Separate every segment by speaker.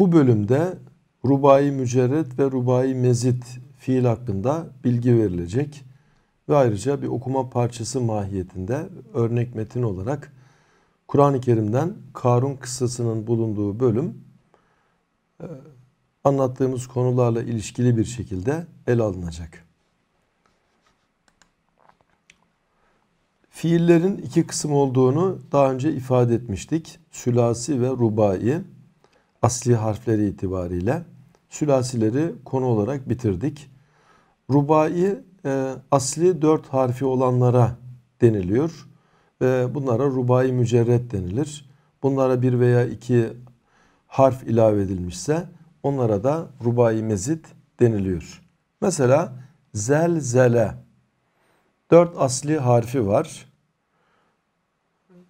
Speaker 1: Bu bölümde rubai mücerret ve rubai mezit fiil hakkında bilgi verilecek ve ayrıca bir okuma parçası mahiyetinde örnek metin olarak Kur'an-ı Kerim'den Karun kıssasının bulunduğu bölüm e, anlattığımız konularla ilişkili bir şekilde el alınacak. Fiillerin iki kısım olduğunu daha önce ifade etmiştik. Sülasi ve rubai asli harfleri itibariyle sülasileri konu olarak bitirdik. Rubai e, asli dört harfi olanlara deniliyor. ve bunlara rubai mücerret denilir. Bunlara bir veya iki harf ilave edilmişse onlara da rubai mezit deniliyor. Mesela zel zele dört asli harfi var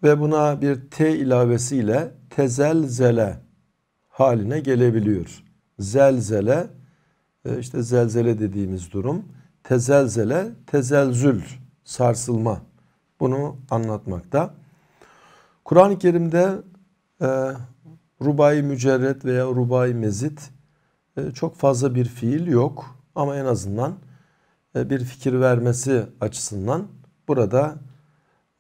Speaker 1: ve buna bir t ilavesiyle tezel tezelzele haline gelebiliyor. Zelzele e, işte zelzele dediğimiz durum tezelzele tezelzül sarsılma bunu anlatmakta. Kur'an-ı Kerim'de e, rubai mücerret veya rubai mezit e, çok fazla bir fiil yok ama en azından e, bir fikir vermesi açısından burada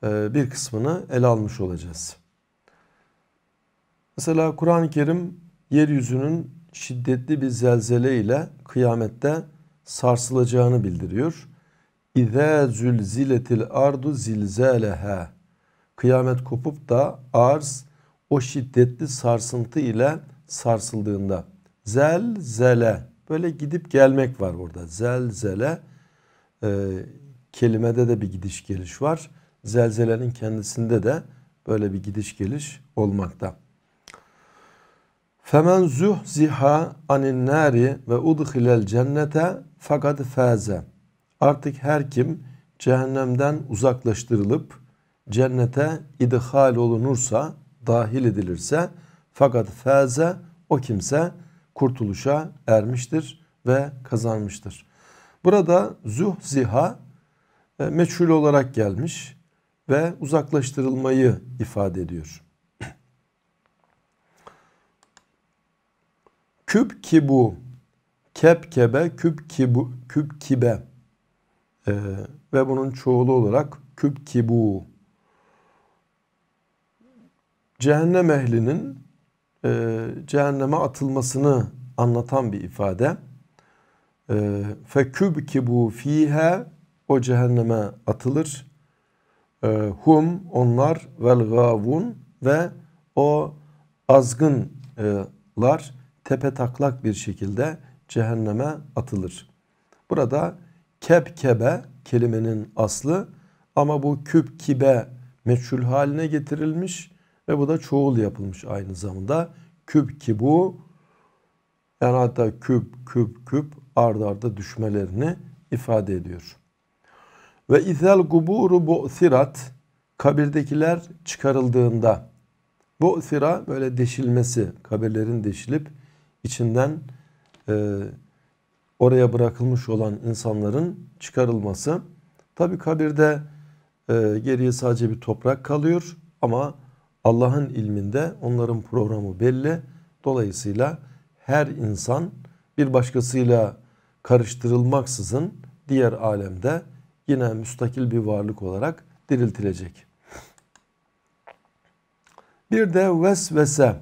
Speaker 1: e, bir kısmını ele almış olacağız. Mesela Kur'an-ı Kerim yeryüzünün şiddetli bir zelzele ile kıyamette sarsılacağını bildiriyor. İzâ zülziletil ardu zilzâleha. Kıyamet kopup da arz o şiddetli sarsıntı ile sarsıldığında. Zelzele. Böyle gidip gelmek var burada. Zelzele. E, kelimede de bir gidiş geliş var. Zelzelenin kendisinde de böyle bir gidiş geliş olmakta. Femen zuhziha anin nari ve udhilel cennete fakat feze. Artık her kim cehennemden uzaklaştırılıp cennete idhal olunursa, dahil edilirse fakat feze o kimse kurtuluşa ermiştir ve kazanmıştır. Burada zuhziha e, meçhul olarak gelmiş ve uzaklaştırılmayı ifade ediyor. Küp kibu, kep kebe, küp kibu, küp kibe ee, ve bunun çoğulu olarak küp kibu. Cehennem ehlinin e, cehenneme atılmasını anlatan bir ifade. E, ee, Feküb kibu fihe o cehenneme atılır. Ee, hum onlar vel gavun ve o azgınlar tepe taklak bir şekilde cehenneme atılır. Burada kebkebe kelimenin aslı ama bu küp kibe meçhul haline getirilmiş ve bu da çoğul yapılmış aynı zamanda. Küp kibu yani hatta küp küp küp ard arda düşmelerini ifade ediyor. Ve izel guburu sirat kabirdekiler çıkarıldığında bu sira böyle deşilmesi, kabirlerin deşilip içinden e, oraya bırakılmış olan insanların çıkarılması. Tabi kabirde e, geriye sadece bir toprak kalıyor ama Allah'ın ilminde onların programı belli. Dolayısıyla her insan bir başkasıyla karıştırılmaksızın diğer alemde yine müstakil bir varlık olarak diriltilecek. Bir de vesvese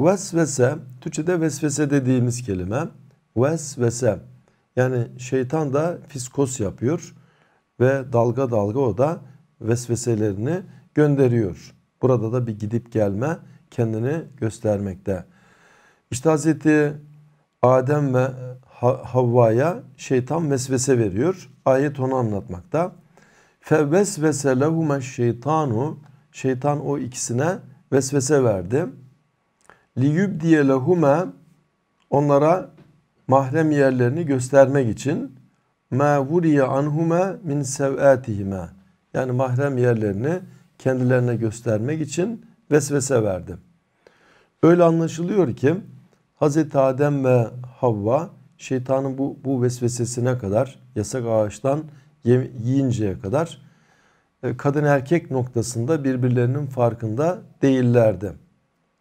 Speaker 1: Vesvese, Türkçe'de vesvese dediğimiz kelime. Vesvese. Yani şeytan da fiskos yapıyor ve dalga dalga o da vesveselerini gönderiyor. Burada da bir gidip gelme kendini göstermekte. İşte Hz. Adem ve Havva'ya şeytan vesvese veriyor. Ayet onu anlatmakta. فَوَسْوَسَ لَهُمَ şeytanu Şeytan o ikisine vesvese verdi liyübdiye lehume onlara mahrem yerlerini göstermek için ma vuriye anhume min sev'atihime yani mahrem yerlerini kendilerine göstermek için vesvese verdi. Öyle anlaşılıyor ki Hazreti Adem ve Havva şeytanın bu, bu vesvesesine kadar yasak ağaçtan yiyinceye kadar e, kadın erkek noktasında birbirlerinin farkında değillerdi.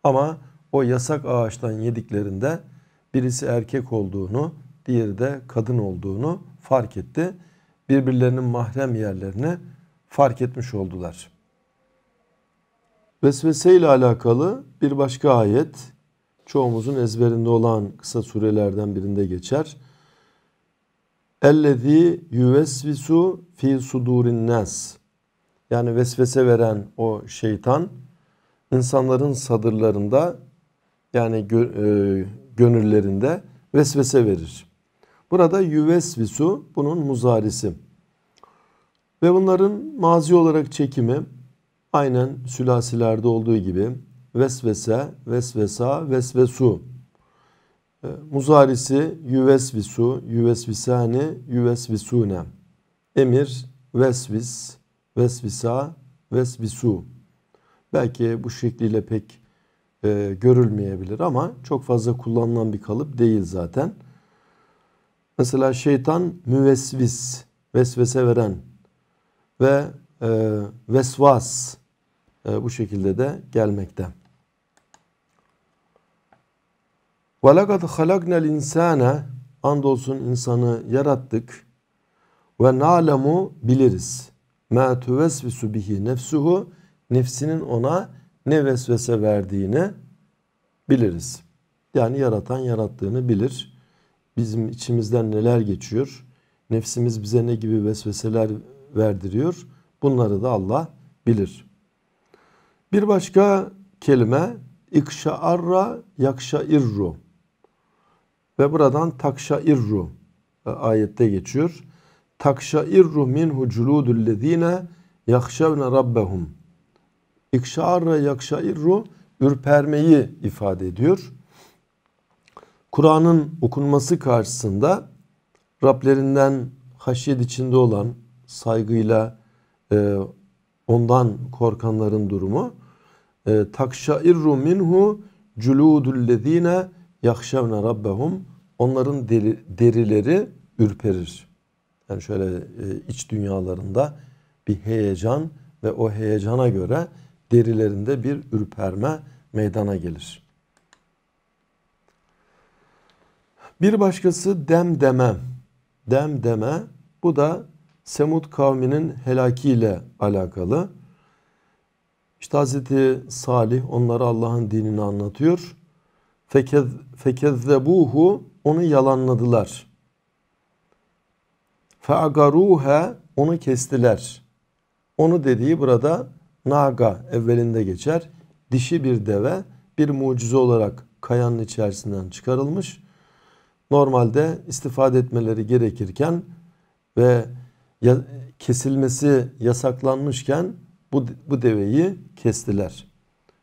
Speaker 1: Ama o yasak ağaçtan yediklerinde birisi erkek olduğunu, diğeri de kadın olduğunu fark etti. Birbirlerinin mahrem yerlerini fark etmiş oldular. Vesvese ile alakalı bir başka ayet çoğumuzun ezberinde olan kısa surelerden birinde geçer. Ellezî yüvesvisu fi sudurin Yani vesvese veren o şeytan insanların sadırlarında yani gö, e, gönüllerinde vesvese verir. Burada yüvesvisu bunun muzarisi. Ve bunların mazi olarak çekimi aynen sülasilerde olduğu gibi vesvese, vesvesa, vesvesu. E, muzarisi yüvesvisu, yüvesvisani, yüvesvisune. Emir, vesvis, vesvisa, vesvisu. Belki bu şekliyle pek e, görülmeyebilir ama çok fazla kullanılan bir kalıp değil zaten. Mesela şeytan müvesvis, vesvese veren ve e, vesvas e, bu şekilde de gelmekte. وَلَقَدْ خَلَقْنَا الْاِنْسَانَ Andolsun insanı yarattık. Ve nalemu biliriz. مَا تُوَسْوِسُ بِهِ نَفْسُهُ Nefsinin ona ne vesvese verdiğini biliriz. Yani yaratan yarattığını bilir. Bizim içimizden neler geçiyor, nefsimiz bize ne gibi vesveseler verdiriyor bunları da Allah bilir. Bir başka kelime arra ikşaarra irru ve buradan irru e, ayette geçiyor. irru minhu culudullezine yakşavne rabbehum İkşarra yakşairru ürpermeyi ifade ediyor. Kur'an'ın okunması karşısında Rablerinden haşyet içinde olan saygıyla e, ondan korkanların durumu e, takşairru minhu culudullezine yakşavne rabbehum onların deri, derileri ürperir. Yani şöyle e, iç dünyalarında bir heyecan ve o heyecana göre derilerinde bir ürperme meydana gelir. Bir başkası dem dem deme. bu da Semud kavminin helakiyle alakalı. İşte Hz. Salih onlara Allah'ın dinini anlatıyor. Fekez, fekezzebuhu onu yalanladılar. Feagaruhe onu kestiler. Onu dediği burada naga evvelinde geçer. Dişi bir deve bir mucize olarak kayanın içerisinden çıkarılmış. Normalde istifade etmeleri gerekirken ve kesilmesi yasaklanmışken bu, bu deveyi kestiler.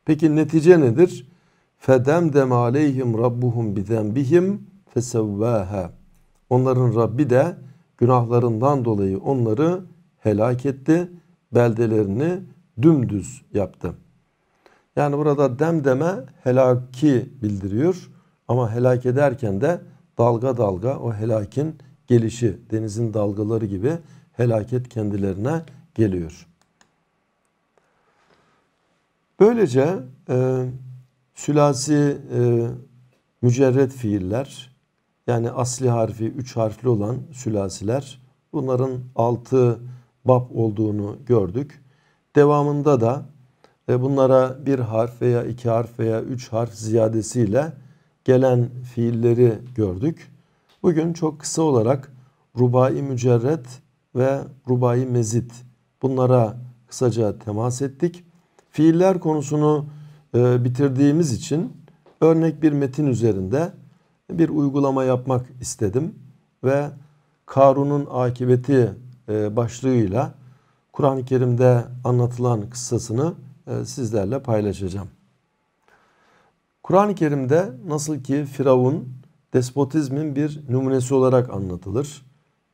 Speaker 1: Peki netice nedir? Fedem dem aleyhim rabbuhum bidem bihim fesevvaha. Onların Rabbi de günahlarından dolayı onları helak etti. Beldelerini dümdüz yaptı. Yani burada dem deme helaki bildiriyor ama helak ederken de dalga dalga o helakin gelişi denizin dalgaları gibi helaket kendilerine geliyor. Böylece e, sülasi e, mücerret fiiller yani asli harfi üç harfli olan sülasiler bunların altı bab olduğunu gördük. Devamında da e, bunlara bir harf veya iki harf veya üç harf ziyadesiyle gelen fiilleri gördük. Bugün çok kısa olarak rubai mücerret ve rubai mezit bunlara kısaca temas ettik. Fiiller konusunu e, bitirdiğimiz için örnek bir metin üzerinde bir uygulama yapmak istedim ve Karun'un akıbeti e, başlığıyla Kur'an-ı Kerim'de anlatılan kıssasını e, sizlerle paylaşacağım. Kur'an-ı Kerim'de nasıl ki Firavun despotizmin bir numunesi olarak anlatılır.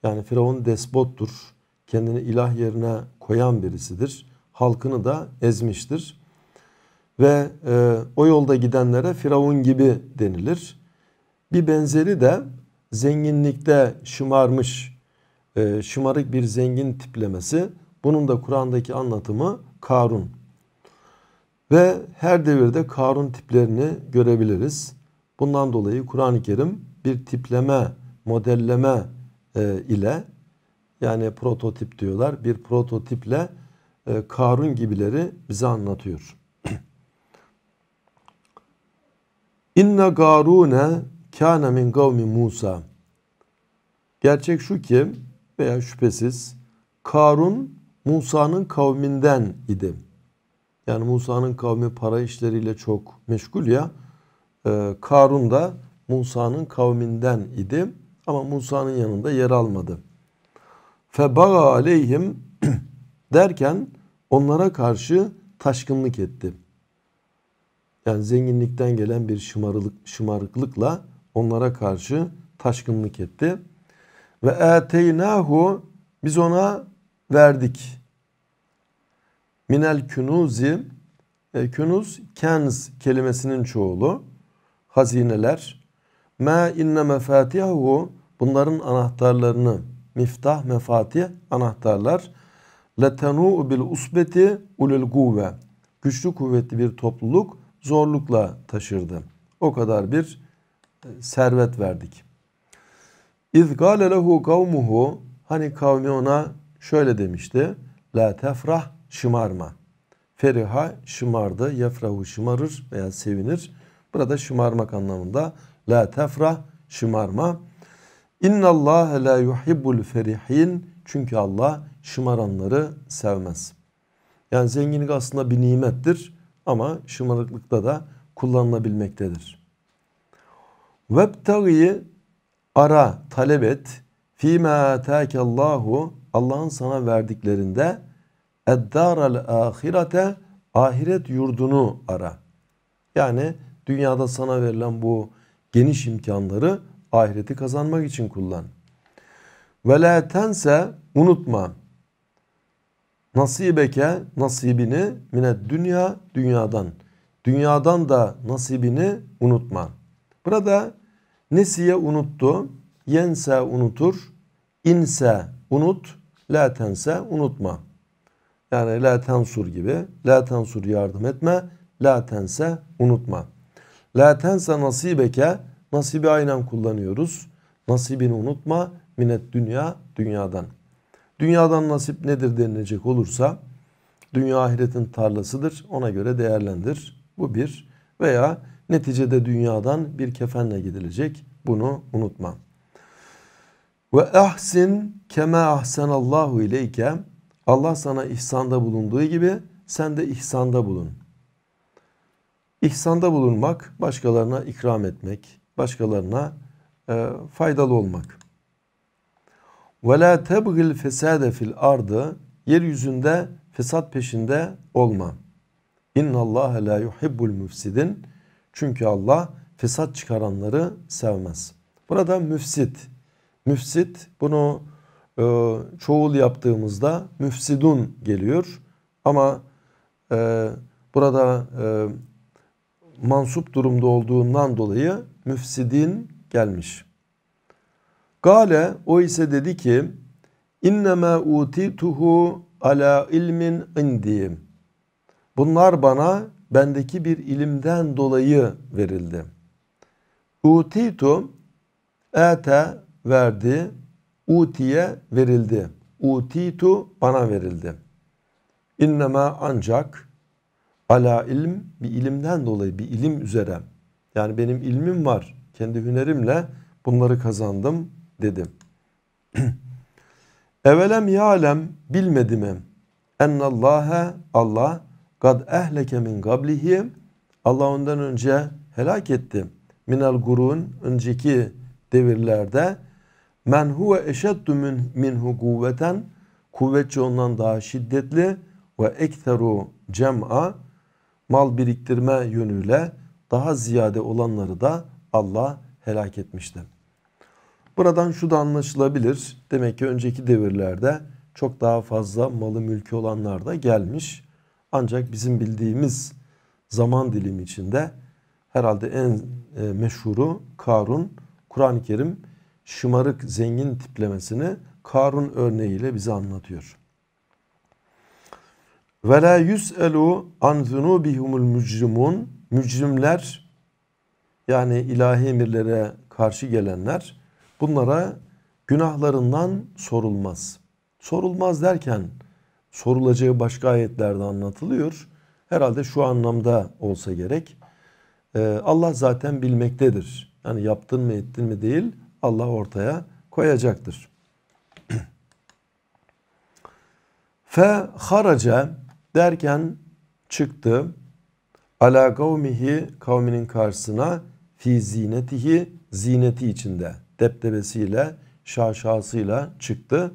Speaker 1: Yani Firavun despottur. Kendini ilah yerine koyan birisidir. Halkını da ezmiştir. Ve e, o yolda gidenlere Firavun gibi denilir. Bir benzeri de zenginlikte şımarmış, e, şımarık bir zengin tiplemesi bunun da Kur'an'daki anlatımı Karun. Ve her devirde Karun tiplerini görebiliriz. Bundan dolayı Kur'an-ı Kerim bir tipleme, modelleme e, ile yani prototip diyorlar. Bir prototiple e, Karun gibileri bize anlatıyor. İnne Garune kâne min kavmi Musa. Gerçek şu ki veya şüphesiz Karun Musa'nın kavminden idi. Yani Musa'nın kavmi para işleriyle çok meşgul ya. Ee, Karun da Musa'nın kavminden idi ama Musa'nın yanında yer almadı. Febaga aleyhim derken onlara karşı taşkınlık etti. Yani zenginlikten gelen bir şımarıklık, şımarıklıkla onlara karşı taşkınlık etti. Ve eteynahu biz ona verdik. Minel künuzi e, künuz kenz kelimesinin çoğulu. Hazineler. Ma inne mefatihahu bunların anahtarlarını miftah mefatih anahtarlar letenu bil usbeti ulul kuvve güçlü kuvvetli bir topluluk zorlukla taşırdı. O kadar bir e, servet verdik. İz gâle lehu kavmuhu hani kavmi ona şöyle demişti. La tefrah şımarma. Feriha şımardı, yefrahu şımarır veya sevinir. Burada şımarmak anlamında la tefrah şımarma. İnna Allah la yuhibbul ferihin çünkü Allah şımaranları sevmez. Yani zenginlik aslında bir nimettir ama şımarıklıkta da kullanılabilmektedir. Vebtagi ara talep et fîmâ Allahu Allah'ın sana verdiklerinde Eddârel ahirete ahiret yurdunu ara. Yani dünyada sana verilen bu geniş imkanları ahireti kazanmak için kullan. Ve la tense unutma. Nasibeke nasibini mine dünya dünyadan. Dünyadan da nasibini unutma. Burada nesiye unuttu, yense unutur, inse unut, la tense unutma. Yani la tensur gibi. La tensur yardım etme. La tense unutma. La tense nasibeke. Nasibi aynen kullanıyoruz. Nasibini unutma. Minet dünya dünyadan. Dünyadan nasip nedir denilecek olursa dünya ahiretin tarlasıdır. Ona göre değerlendir. Bu bir. Veya neticede dünyadan bir kefenle gidilecek. Bunu unutma. Ve ahsin keme ahsenallahu ileyke Allah sana ihsanda bulunduğu gibi sen de ihsanda bulun. İhsanda bulunmak, başkalarına ikram etmek, başkalarına e, faydalı olmak. وَلَا تَبْغِ الْفَسَادَ fil ardı Yeryüzünde fesat peşinde olma. اِنَّ اللّٰهَ لَا يُحِبُّ Çünkü Allah fesat çıkaranları sevmez. Burada müfsit. Müfsit bunu e, çoğul yaptığımızda müfsidun geliyor. Ama e, burada e, mansup durumda olduğundan dolayı müfsidin gelmiş. Gale o ise dedi ki innema utituhu ala ilmin indi. Bunlar bana bendeki bir ilimden dolayı verildi. Utitu ete verdi Utiye verildi. Utitu bana verildi. İnnema ancak ala ilm bir ilimden dolayı bir ilim üzere. Yani benim ilmim var. Kendi hünerimle bunları kazandım dedim. Evelem ya'lem bilmedi mi? Ennallâhe Allah kad ehleke min gablihi Allah ondan önce helak etti. Minel gurun önceki devirlerde Men huve eşeddu minhu kuvveten kuvvetçi ondan daha şiddetli ve ekteru cem'a mal biriktirme yönüyle daha ziyade olanları da Allah helak etmişti. Buradan şu da anlaşılabilir. Demek ki önceki devirlerde çok daha fazla malı mülkü olanlar da gelmiş. Ancak bizim bildiğimiz zaman dilimi içinde herhalde en e, meşhuru Karun, Kur'an-ı Kerim şımarık zengin tiplemesini Karun örneğiyle bize anlatıyor. Ve la yüselu an zunubihumul mücrimun mücrimler yani ilahi emirlere karşı gelenler bunlara günahlarından sorulmaz. Sorulmaz derken sorulacağı başka ayetlerde anlatılıyor. Herhalde şu anlamda olsa gerek. Ee, Allah zaten bilmektedir. Yani yaptın mı ettin mi değil Allah ortaya koyacaktır. Fe haraca derken çıktı ala kavmihi kavminin karşısına fi zinetihi zineti içinde deptebesiyle şaşasıyla çıktı.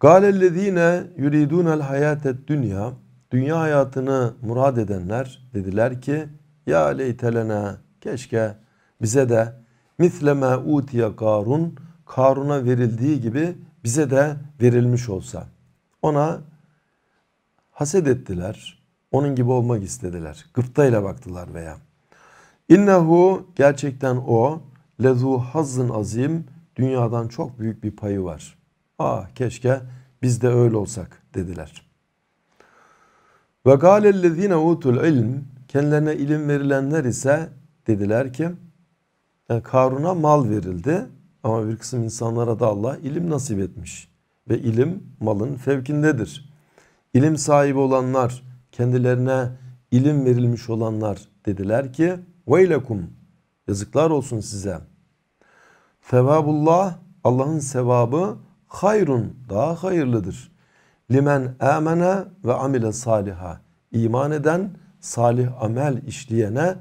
Speaker 1: Galellezine yuridunel hayatet dünya dünya hayatını murad edenler dediler ki ya leytelena keşke bize de misleme utiye karun Karun'a verildiği gibi bize de verilmiş olsa ona haset ettiler onun gibi olmak istediler gıptayla baktılar veya innehu gerçekten o lezu hazzın azim dünyadan çok büyük bir payı var ah keşke biz de öyle olsak dediler ve galellezine utul ilm kendilerine ilim verilenler ise dediler ki yani Karun'a mal verildi ama bir kısım insanlara da Allah ilim nasip etmiş. Ve ilim malın fevkindedir. İlim sahibi olanlar kendilerine ilim verilmiş olanlar dediler ki veylekum yazıklar olsun size. Sevabullah Allah'ın sevabı hayrun daha hayırlıdır. Limen amene ve amile saliha iman eden salih amel işleyene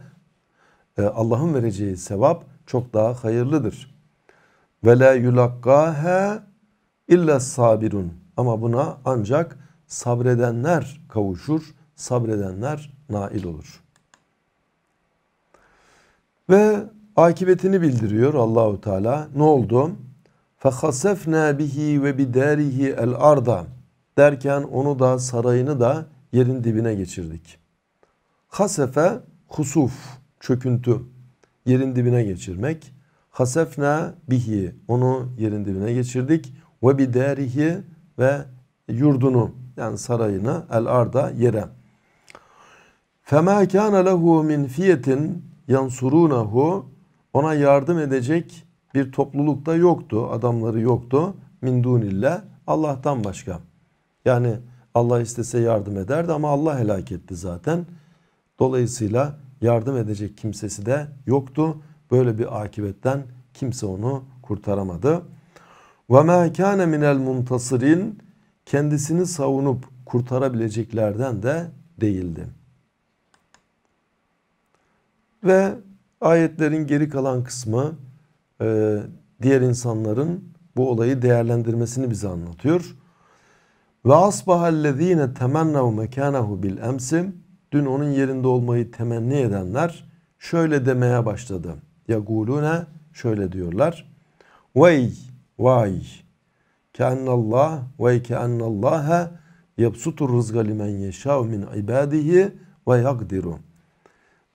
Speaker 1: e, Allah'ın vereceği sevap çok daha hayırlıdır. Ve la yulakkaha illa sabirun. Ama buna ancak sabredenler kavuşur, sabredenler nail olur. Ve akibetini bildiriyor Allahu Teala. Ne oldu? Fakasefna bihi ve bidarihi el arda derken onu da sarayını da yerin dibine geçirdik. Hasefe husuf çöküntü yerin dibine geçirmek. Hasefna bihi onu yerin dibine geçirdik. Ve biderihi ve yurdunu yani sarayını el arda yere. Fema kana lehu min fiyetin yansurunahu ona yardım edecek bir toplulukta yoktu. Adamları yoktu. Min dunillah Allah'tan başka. Yani Allah istese yardım ederdi ama Allah helak etti zaten. Dolayısıyla yardım edecek kimsesi de yoktu. Böyle bir akibetten kimse onu kurtaramadı. Ve ma kana minel muntasirin kendisini savunup kurtarabileceklerden de değildi. Ve ayetlerin geri kalan kısmı e, diğer insanların bu olayı değerlendirmesini bize anlatıyor. Ve asbahallezine temennav mekanehu bil emsim dün onun yerinde olmayı temenni edenler şöyle demeye başladı. Ya Yagulune şöyle diyorlar. Vay vay Kennallah, vay keennallaha yapsutur rızga limen yeşâv min ibadihi ve yakdiru.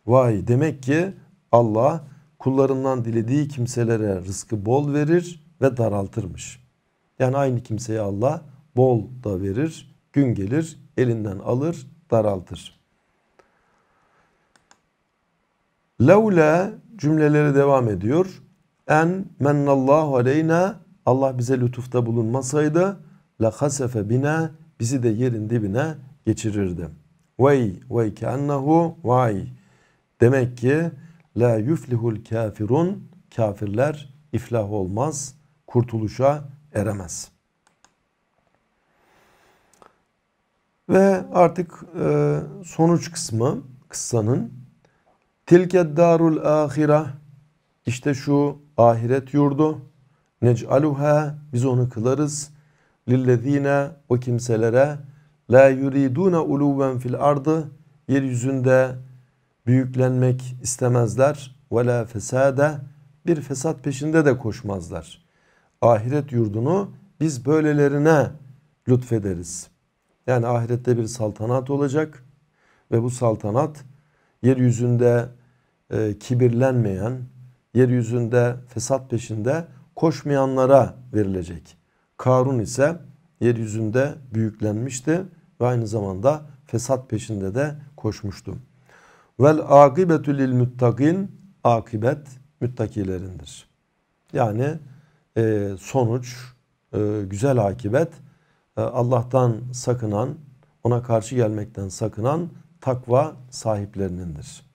Speaker 1: Vay demek ki Allah kullarından dilediği kimselere rızkı bol verir ve daraltırmış. Yani aynı kimseye Allah bol da verir, gün gelir elinden alır, daraltır. Levle cümlelere devam ediyor. En mennallahu aleyna Allah bize lütufta bulunmasaydı la hasefe bina bizi de yerin dibine geçirirdi. Vay vay ki annahu vay. Demek ki la yuflihul kafirun kafirler iflah olmaz, kurtuluşa eremez. Ve artık e, sonuç kısmı kıssanın Tilke darul ahira işte şu ahiret yurdu. Nec'aluha biz onu kılarız. Lillezine o kimselere la yuridune uluven fil ardı yeryüzünde büyüklenmek istemezler ve la fesade bir fesat peşinde de koşmazlar. Ahiret yurdunu biz böylelerine lütfederiz. Yani ahirette bir saltanat olacak ve bu saltanat yeryüzünde e, kibirlenmeyen, yeryüzünde fesat peşinde koşmayanlara verilecek. Karun ise yeryüzünde büyüklenmişti ve aynı zamanda fesat peşinde de koşmuştu. Vel akibetü lil muttakin akibet müttakilerindir. Yani e, sonuç, e, güzel akibet e, Allah'tan sakınan, ona karşı gelmekten sakınan takva sahiplerindir.